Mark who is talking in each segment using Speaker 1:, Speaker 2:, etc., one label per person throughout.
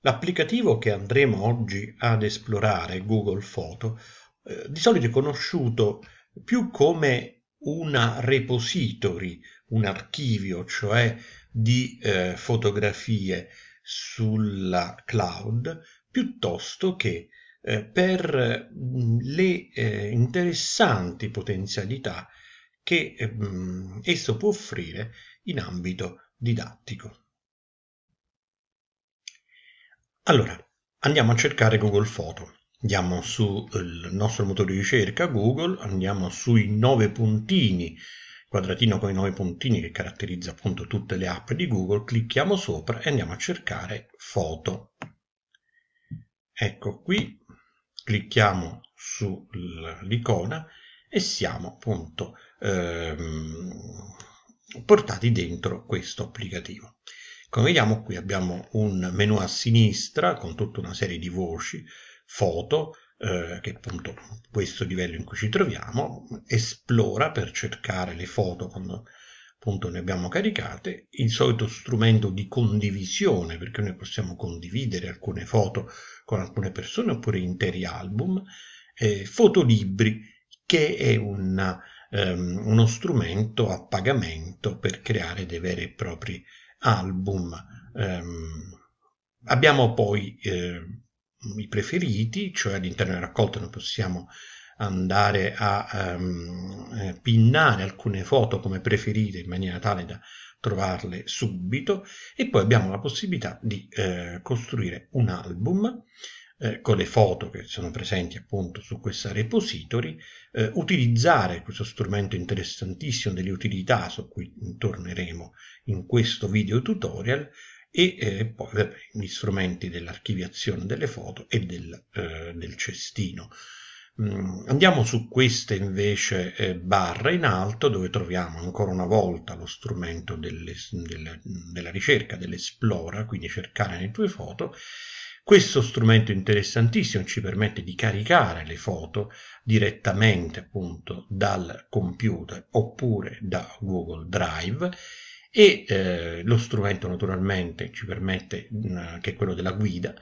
Speaker 1: L'applicativo che andremo oggi ad esplorare, Google Photo, eh, di solito è conosciuto più come una repository, un archivio, cioè di eh, fotografie sulla cloud, piuttosto che eh, per mm, le eh, interessanti potenzialità che eh, mm, esso può offrire in ambito didattico. Allora, andiamo a cercare Google Photo. Andiamo sul eh, nostro motore di ricerca Google, andiamo sui nove puntini, quadratino con i nove puntini che caratterizza appunto tutte le app di Google, clicchiamo sopra e andiamo a cercare foto. Ecco qui, clicchiamo sull'icona e siamo appunto ehm, portati dentro questo applicativo. Come ecco, vediamo qui abbiamo un menu a sinistra con tutta una serie di voci, foto, eh, che è appunto questo livello in cui ci troviamo, esplora per cercare le foto quando appunto ne abbiamo caricate, il solito strumento di condivisione perché noi possiamo condividere alcune foto con alcune persone oppure interi album, eh, fotolibri che è una, um, uno strumento a pagamento per creare dei veri e propri album. Ehm, abbiamo poi eh, i preferiti, cioè all'interno della raccolta noi possiamo andare a ehm, eh, pinnare alcune foto come preferite in maniera tale da trovarle subito e poi abbiamo la possibilità di eh, costruire un album eh, con le foto che sono presenti appunto su questa repository, eh, utilizzare questo strumento interessantissimo delle utilità su cui torneremo in questo video tutorial e eh, poi vabbè, gli strumenti dell'archiviazione delle foto e del, eh, del cestino. Mm, andiamo su queste invece eh, barre in alto dove troviamo ancora una volta lo strumento delle, delle, della ricerca dell'esplora, quindi cercare le tue foto questo strumento interessantissimo ci permette di caricare le foto direttamente appunto dal computer oppure da Google Drive e eh, lo strumento naturalmente ci permette, mh, mm, che è quello della guida,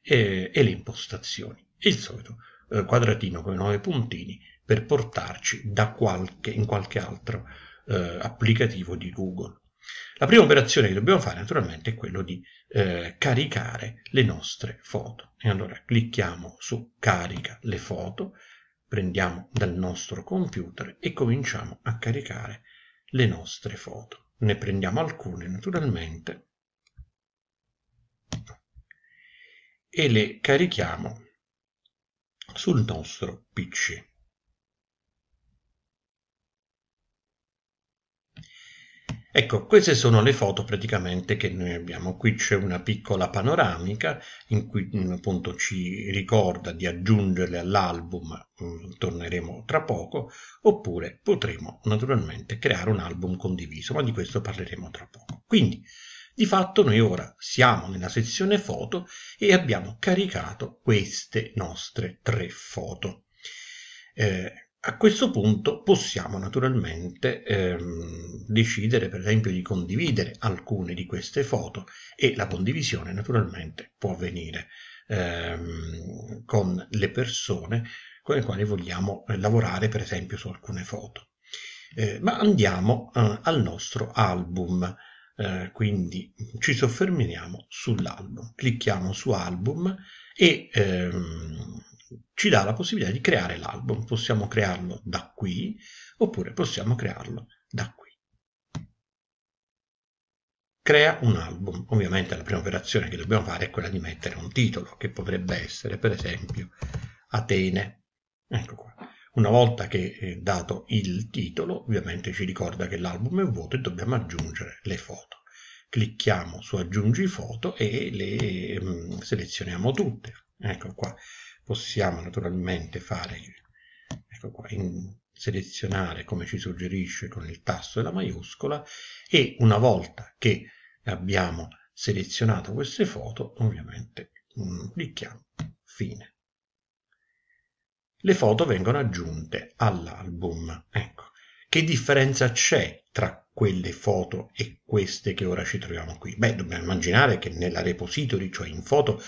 Speaker 1: eh, e le impostazioni. Il solito eh, quadratino con i 9 puntini per portarci da qualche, in qualche altro eh, applicativo di Google. La prima operazione che dobbiamo fare naturalmente è quella di eh, caricare le nostre foto. E allora clicchiamo su carica le foto, prendiamo dal nostro computer e cominciamo a caricare le nostre foto. Ne prendiamo alcune naturalmente e le carichiamo sul nostro PC. Ecco, queste sono le foto praticamente che noi abbiamo. Qui c'è una piccola panoramica in cui mm, appunto ci ricorda di aggiungerle all'album, mm, torneremo tra poco, oppure potremo naturalmente creare un album condiviso, ma di questo parleremo tra poco. Quindi, di fatto noi ora siamo nella sezione foto e abbiamo caricato queste nostre tre foto. Eh, a questo punto possiamo naturalmente ehm, decidere per esempio di condividere alcune di queste foto e la condivisione naturalmente può avvenire ehm, con le persone con le quali vogliamo eh, lavorare per esempio su alcune foto. Eh, ma andiamo eh, al nostro album, eh, quindi ci soffermiamo sull'album, clicchiamo su album e ehm, ci dà la possibilità di creare l'album. Possiamo crearlo da qui oppure possiamo crearlo da qui. Crea un album. Ovviamente la prima operazione che dobbiamo fare è quella di mettere un titolo che potrebbe essere per esempio Atene. Ecco qua. Una volta che è eh, dato il titolo, ovviamente ci ricorda che l'album è vuoto e dobbiamo aggiungere le foto. Clicchiamo su aggiungi foto e le mm, selezioniamo tutte. Ecco qua possiamo naturalmente fare, ecco qua, in, selezionare come ci suggerisce con il tasto della maiuscola e una volta che abbiamo selezionato queste foto, ovviamente clicchiamo mm, fine. Le foto vengono aggiunte all'album. Ecco, che differenza c'è tra quelle foto e queste che ora ci troviamo qui? Beh, dobbiamo immaginare che nella repository, cioè in foto,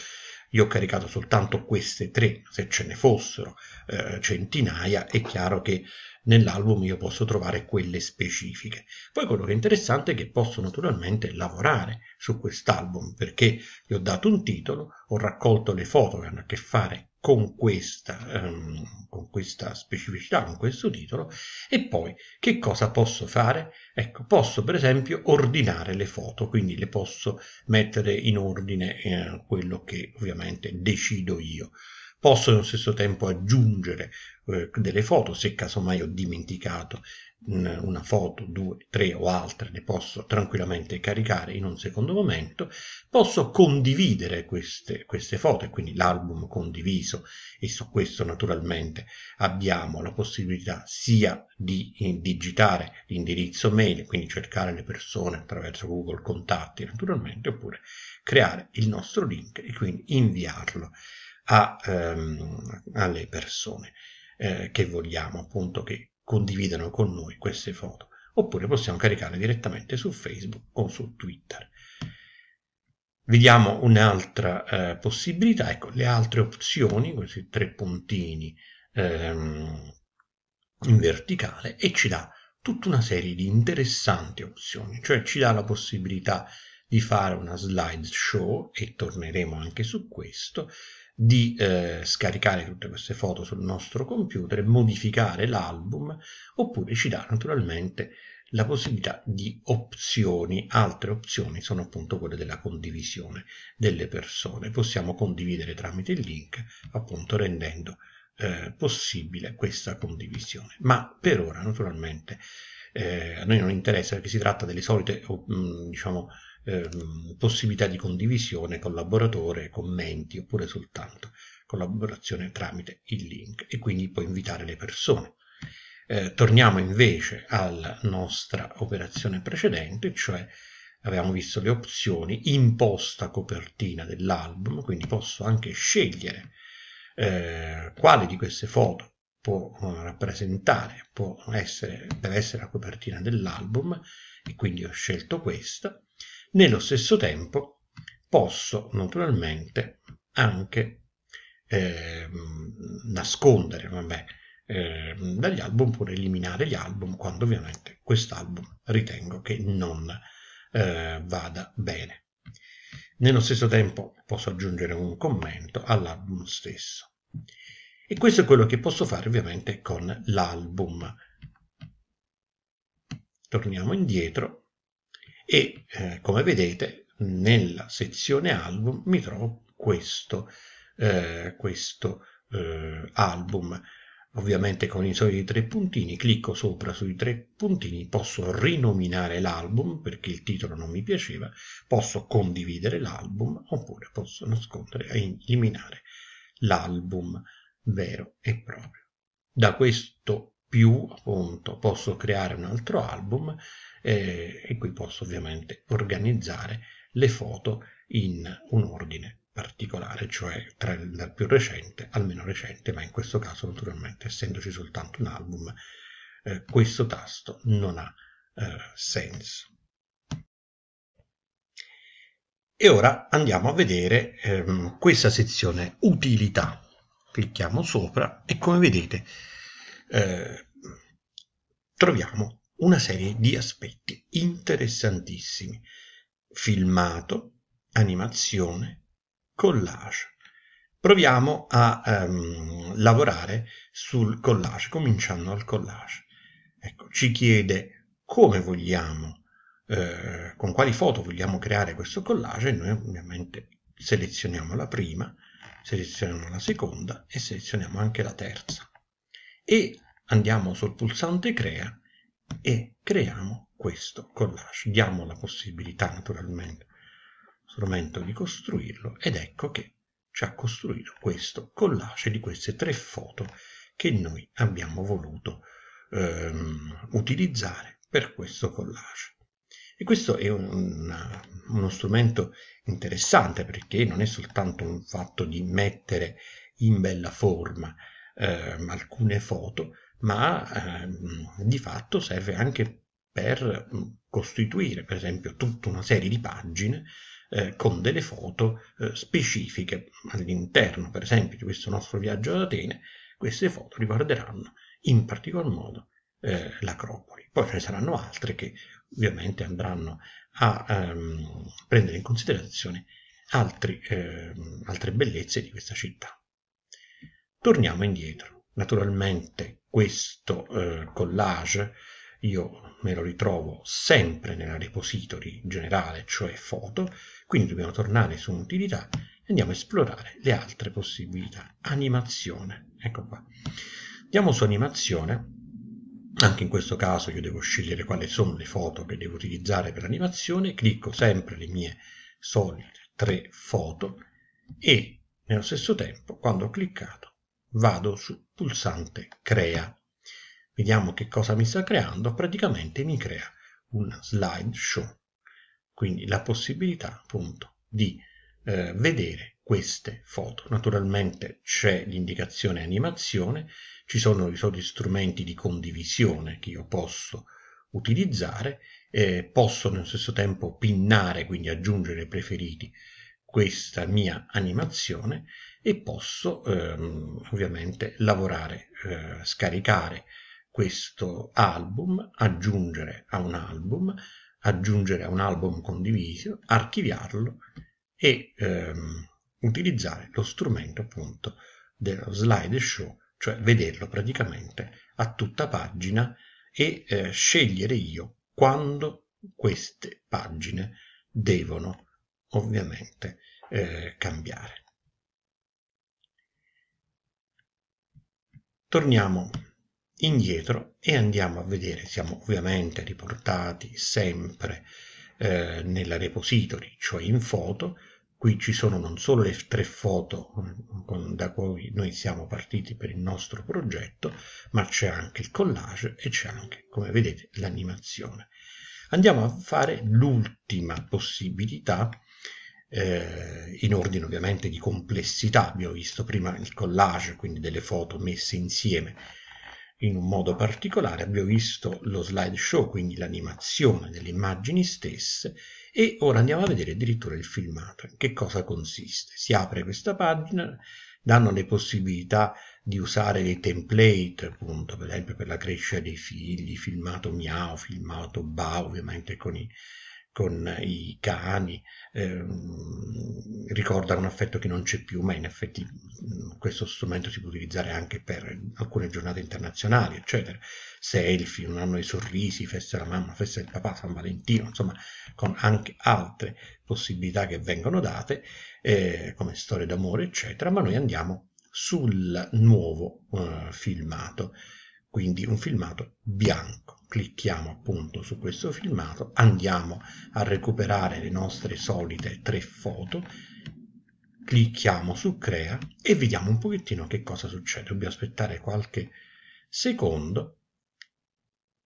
Speaker 1: io ho caricato soltanto queste tre, se ce ne fossero eh, centinaia è chiaro che nell'album io posso trovare quelle specifiche. Poi quello che è interessante è che posso naturalmente lavorare su quest'album perché gli ho dato un titolo, ho raccolto le foto che hanno a che fare con questa, ehm, con questa specificità, con questo titolo, e poi che cosa posso fare? Ecco, posso per esempio ordinare le foto, quindi le posso mettere in ordine eh, quello che ovviamente decido io. Posso allo stesso tempo aggiungere eh, delle foto se casomai ho dimenticato una foto, due, tre o altre le posso tranquillamente caricare in un secondo momento, posso condividere queste, queste foto e quindi l'album condiviso e su questo naturalmente abbiamo la possibilità sia di eh, digitare l'indirizzo mail, quindi cercare le persone attraverso Google Contatti naturalmente, oppure creare il nostro link e quindi inviarlo a, ehm, alle persone eh, che vogliamo appunto che condividano con noi queste foto, oppure possiamo caricarle direttamente su Facebook o su Twitter. Vediamo un'altra eh, possibilità, ecco le altre opzioni, questi tre puntini ehm, in verticale e ci dà tutta una serie di interessanti opzioni, cioè ci dà la possibilità di fare una slideshow e torneremo anche su questo, di eh, scaricare tutte queste foto sul nostro computer, modificare l'album oppure ci dà naturalmente la possibilità di opzioni. Altre opzioni sono appunto quelle della condivisione delle persone. Possiamo condividere tramite il link, appunto rendendo eh, possibile questa condivisione. Ma per ora naturalmente eh, a noi non interessa perché si tratta delle solite mm, diciamo, Ehm, possibilità di condivisione, collaboratore, commenti oppure soltanto collaborazione tramite il link e quindi può invitare le persone. Eh, torniamo invece alla nostra operazione precedente, cioè avevamo visto le opzioni imposta copertina dell'album, quindi posso anche scegliere eh, quale di queste foto può eh, rappresentare, può essere, deve essere la copertina dell'album e quindi ho scelto questa nello stesso tempo posso naturalmente anche eh, nascondere vabbè, eh, dagli album oppure eliminare gli album quando ovviamente quest'album ritengo che non eh, vada bene. Nello stesso tempo posso aggiungere un commento all'album stesso. E questo è quello che posso fare ovviamente con l'album. Torniamo indietro e eh, come vedete nella sezione album mi trovo questo, eh, questo eh, album ovviamente con i soliti tre puntini clicco sopra sui tre puntini posso rinominare l'album perché il titolo non mi piaceva posso condividere l'album oppure posso nascondere e eliminare l'album vero e proprio da questo più appunto posso creare un altro album eh, e qui posso ovviamente organizzare le foto in un ordine particolare, cioè tra, dal più recente al meno recente, ma in questo caso naturalmente essendoci soltanto un album, eh, questo tasto non ha eh, senso. E ora andiamo a vedere ehm, questa sezione utilità. Clicchiamo sopra e come vedete eh, troviamo una serie di aspetti interessantissimi. Filmato, animazione, collage. Proviamo a ehm, lavorare sul collage, cominciando al collage. Ecco, ci chiede come vogliamo, eh, con quali foto vogliamo creare questo collage e noi ovviamente selezioniamo la prima, selezioniamo la seconda e selezioniamo anche la terza. E andiamo sul pulsante crea e creiamo questo collage. Diamo la possibilità naturalmente strumento di costruirlo ed ecco che ci ha costruito questo collage di queste tre foto che noi abbiamo voluto ehm, utilizzare per questo collage. E questo è un, uno strumento interessante perché non è soltanto un fatto di mettere in bella forma ehm, alcune foto, ma ehm, di fatto serve anche per costituire per esempio tutta una serie di pagine eh, con delle foto eh, specifiche all'interno per esempio di questo nostro viaggio ad Atene queste foto riguarderanno in particolar modo eh, l'Acropoli. Poi ce ne saranno altre che ovviamente andranno a ehm, prendere in considerazione altri, ehm, altre bellezze di questa città. Torniamo indietro. Naturalmente questo eh, collage io me lo ritrovo sempre nella repository generale, cioè foto, quindi dobbiamo tornare su utilità e andiamo a esplorare le altre possibilità. Animazione, ecco qua. Andiamo su animazione, anche in questo caso io devo scegliere quali sono le foto che devo utilizzare per l'animazione, clicco sempre le mie solite tre foto e nello stesso tempo quando ho cliccato vado sul pulsante crea vediamo che cosa mi sta creando praticamente mi crea una slideshow quindi la possibilità appunto di eh, vedere queste foto naturalmente c'è l'indicazione animazione ci sono i soliti strumenti di condivisione che io posso utilizzare eh, posso nello stesso tempo pinnare quindi aggiungere preferiti questa mia animazione e posso ehm, ovviamente lavorare, eh, scaricare questo album, aggiungere a un album, aggiungere a un album condiviso, archiviarlo e ehm, utilizzare lo strumento appunto dello slideshow, cioè vederlo praticamente a tutta pagina e eh, scegliere io quando queste pagine devono ovviamente eh, cambiare. torniamo indietro e andiamo a vedere, siamo ovviamente riportati sempre eh, nella repository, cioè in foto, qui ci sono non solo le tre foto mm, con, da cui noi siamo partiti per il nostro progetto, ma c'è anche il collage e c'è anche, come vedete, l'animazione. Andiamo a fare l'ultima possibilità eh, in ordine ovviamente di complessità. Abbiamo visto prima il collage, quindi delle foto messe insieme in un modo particolare, abbiamo visto lo slideshow, quindi l'animazione delle immagini stesse e ora andiamo a vedere addirittura il filmato. In che cosa consiste? Si apre questa pagina, danno le possibilità di usare dei template, appunto, per esempio per la crescita dei figli, filmato miau, filmato ba, ovviamente con i con i cani, eh, ricorda un affetto che non c'è più, ma in effetti questo strumento si può utilizzare anche per alcune giornate internazionali, eccetera. Selfie, un anno di sorrisi, festa della mamma, festa del papà, San Valentino, insomma, con anche altre possibilità che vengono date, eh, come storie d'amore, eccetera, ma noi andiamo sul nuovo eh, filmato quindi un filmato bianco. Clicchiamo appunto su questo filmato, andiamo a recuperare le nostre solite tre foto, clicchiamo su crea e vediamo un pochettino che cosa succede. Dobbiamo aspettare qualche secondo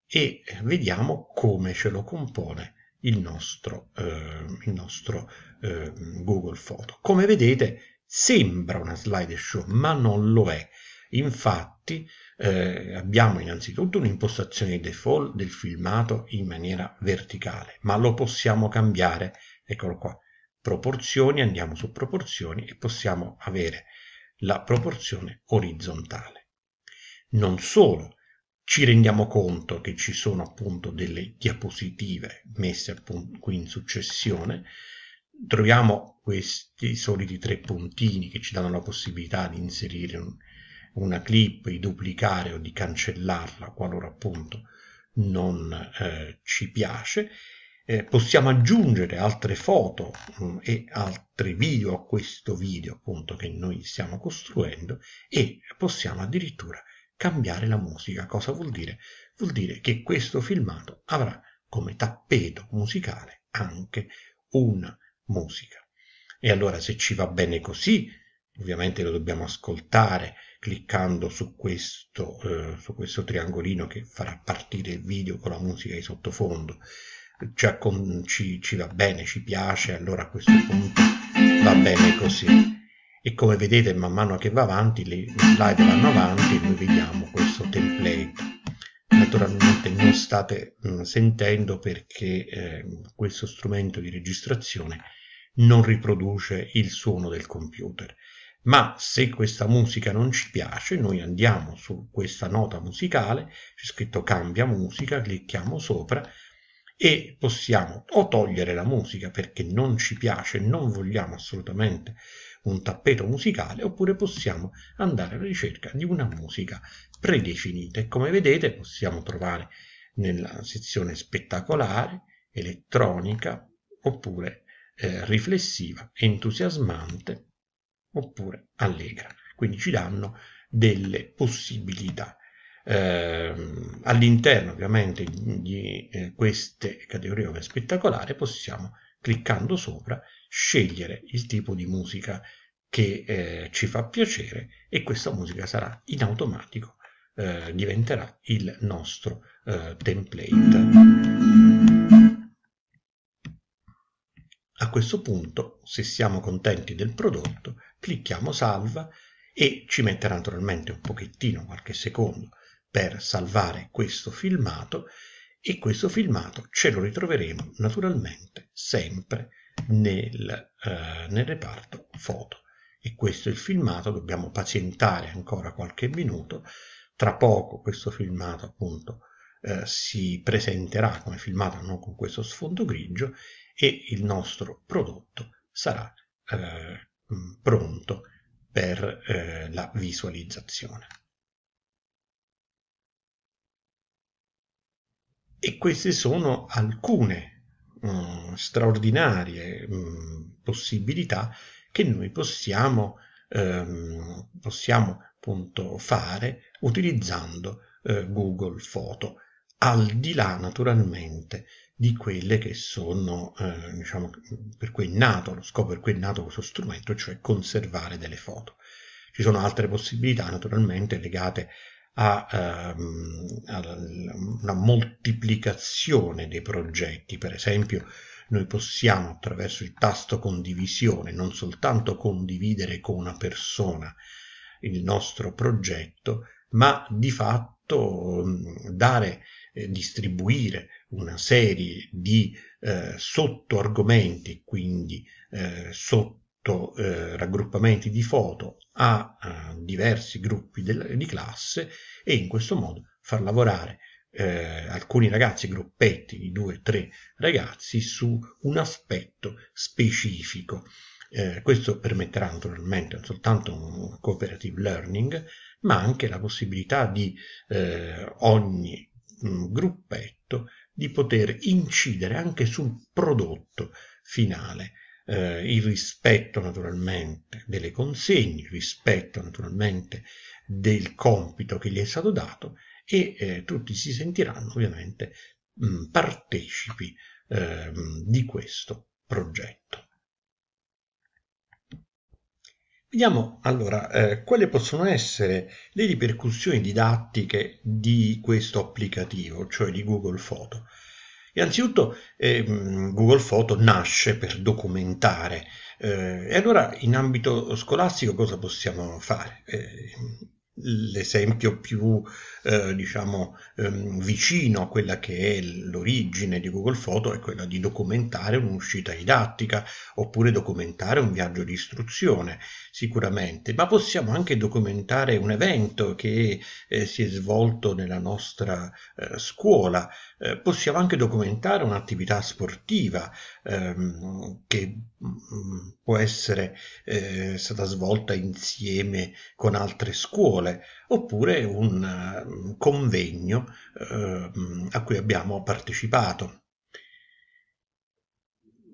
Speaker 1: e vediamo come ce lo compone il nostro, eh, il nostro eh, Google Photo. Come vedete sembra una slideshow ma non lo è. Infatti eh, abbiamo innanzitutto un'impostazione default del filmato in maniera verticale, ma lo possiamo cambiare, eccolo qua, proporzioni, andiamo su proporzioni e possiamo avere la proporzione orizzontale. Non solo, ci rendiamo conto che ci sono appunto delle diapositive messe appunto qui in successione, troviamo questi soliti tre puntini che ci danno la possibilità di inserire un, una clip, di duplicare o di cancellarla qualora appunto non eh, ci piace. Eh, possiamo aggiungere altre foto mh, mm, e altri video a questo video appunto che noi stiamo costruendo e possiamo addirittura cambiare la musica. Cosa vuol dire? Vuol dire che questo filmato avrà come tappeto musicale anche una musica. E allora se ci va bene così, ovviamente lo dobbiamo ascoltare cliccando su questo, eh, su questo triangolino che farà partire il video con la musica di sottofondo già cioè, con, ci, ci va bene, ci piace, allora a questo punto va bene così. E come vedete man mano che va avanti, le slide vanno avanti e noi vediamo questo template. Naturalmente non state mh, mm, sentendo perché eh, questo strumento di registrazione non riproduce il suono del computer ma se questa musica non ci piace noi andiamo su questa nota musicale c'è scritto cambia musica clicchiamo sopra e possiamo o togliere la musica perché non ci piace non vogliamo assolutamente un tappeto musicale oppure possiamo andare alla ricerca di una musica predefinita e come vedete possiamo trovare nella sezione spettacolare elettronica oppure eh, riflessiva entusiasmante oppure allegra. Quindi ci danno delle possibilità. Eh, all'interno ovviamente di eh, queste categorie come spettacolare possiamo cliccando sopra scegliere il tipo di musica che eh, ci fa piacere e questa musica sarà in automatico eh, diventerà il nostro eh, template a questo punto se siamo contenti del prodotto clicchiamo salva e ci metterà naturalmente un pochettino, qualche secondo, per salvare questo filmato e questo filmato ce lo ritroveremo naturalmente sempre nel, eh, nel reparto foto. E questo è il filmato, dobbiamo pazientare ancora qualche minuto, tra poco questo filmato appunto eh, si presenterà come filmato non con questo sfondo grigio e il nostro prodotto sarà eh, Mm, pronto per eh, la visualizzazione. E queste sono alcune mh, mm, straordinarie mh, mm, possibilità che noi possiamo, ehm, possiamo appunto, fare utilizzando eh, Google Photo, al di là naturalmente di quelle che sono, eh, diciamo, per cui è nato, lo scopo per cui è nato questo strumento, cioè conservare delle foto. Ci sono altre possibilità naturalmente legate a, ehm, a una moltiplicazione dei progetti, per esempio noi possiamo attraverso il tasto condivisione non soltanto condividere con una persona il nostro progetto, ma di fatto dare eh, distribuire una serie di eh, sottoargomenti, quindi eh, sotto eh, raggruppamenti di foto a, a diversi gruppi del, di classe e in questo modo far lavorare eh, alcuni ragazzi, gruppetti di due o tre ragazzi su un aspetto specifico. Eh, questo permetterà naturalmente non soltanto un cooperative learning, ma anche la possibilità di eh, ogni gruppetto di poter incidere anche sul prodotto finale. Eh, il rispetto naturalmente delle consegne, il rispetto naturalmente del compito che gli è stato dato e eh, tutti si sentiranno ovviamente mh, mm, partecipi eh, di questo progetto. Vediamo allora eh, quali possono essere le ripercussioni didattiche di questo applicativo, cioè di Google Photo. Innanzitutto eh, Google Photo nasce per documentare eh, e allora in ambito scolastico cosa possiamo fare? Eh, l'esempio più eh, diciamo ehm, vicino a quella che è l'origine di Google Photo è quella di documentare un'uscita didattica oppure documentare un viaggio di istruzione sicuramente ma possiamo anche documentare un evento che eh, si è svolto nella nostra eh, scuola eh, possiamo anche documentare un'attività sportiva ehm, che mh, mm, mm, può essere eh, stata svolta insieme con altre scuole scuole oppure un eh, convegno eh, a cui abbiamo partecipato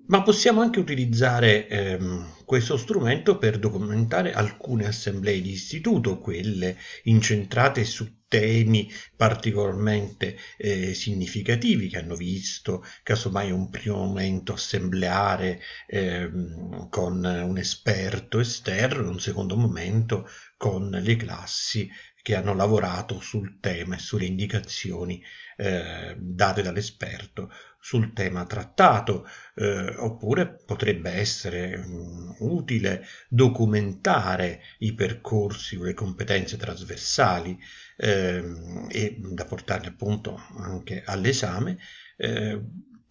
Speaker 1: ma possiamo anche utilizzare ehm, questo strumento per documentare alcune assemblee di istituto, quelle incentrate su temi particolarmente eh, significativi che hanno visto casomai un primo momento assembleare ehm, con un esperto esterno, in un secondo momento con le classi che hanno lavorato sul tema e sulle indicazioni eh, date dall'esperto sul tema trattato, eh, oppure potrebbe essere mh, mm, utile documentare i percorsi o le competenze trasversali eh, e da portarle appunto anche all'esame eh,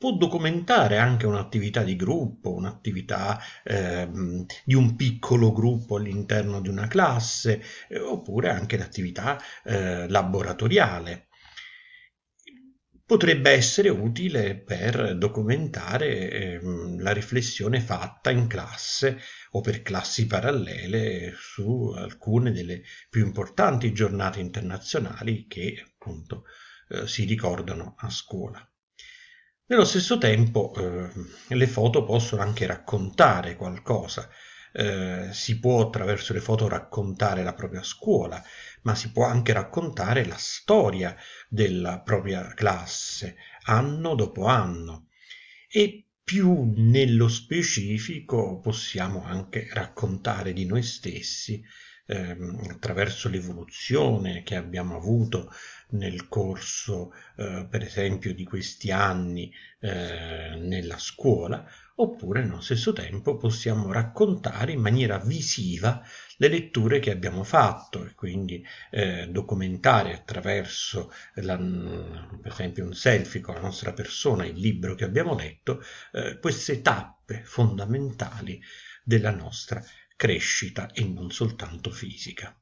Speaker 1: può documentare anche un'attività di gruppo, un'attività eh, di un piccolo gruppo all'interno di una classe, eh, oppure anche l'attività eh, laboratoriale. Potrebbe essere utile per documentare ehm, la riflessione fatta in classe o per classi parallele su alcune delle più importanti giornate internazionali che appunto eh, si ricordano a scuola. Nello stesso tempo eh, le foto possono anche raccontare qualcosa, eh, si può attraverso le foto raccontare la propria scuola, ma si può anche raccontare la storia della propria classe, anno dopo anno. E più nello specifico possiamo anche raccontare di noi stessi ehm, attraverso l'evoluzione che abbiamo avuto nel corso, eh, per esempio, di questi anni eh, nella scuola, oppure nello stesso tempo possiamo raccontare in maniera visiva le letture che abbiamo fatto e quindi eh, documentare attraverso la, per esempio un selfie con la nostra persona, il libro che abbiamo letto, eh, queste tappe fondamentali della nostra crescita e non soltanto fisica.